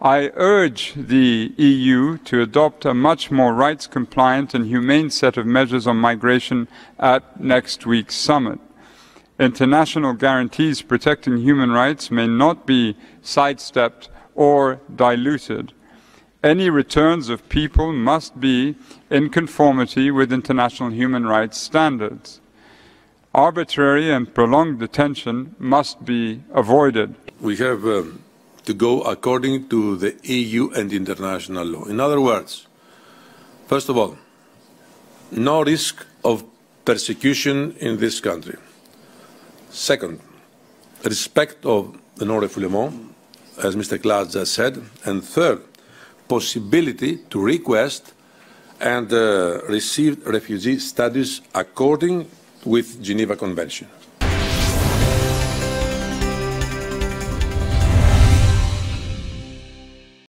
I urge the EU to adopt a much more rights compliant and humane set of measures on migration at next week's summit. International guarantees protecting human rights may not be sidestepped or diluted. Any returns of people must be in conformity with international human rights standards. Arbitrary and prolonged detention must be avoided. We have um to go according to the EU and international law. In other words, first of all, no risk of persecution in this country. Second, respect of the non-refoulement, as Mr. Klaas just said. And third, possibility to request and uh, receive refugee status according with Geneva Convention.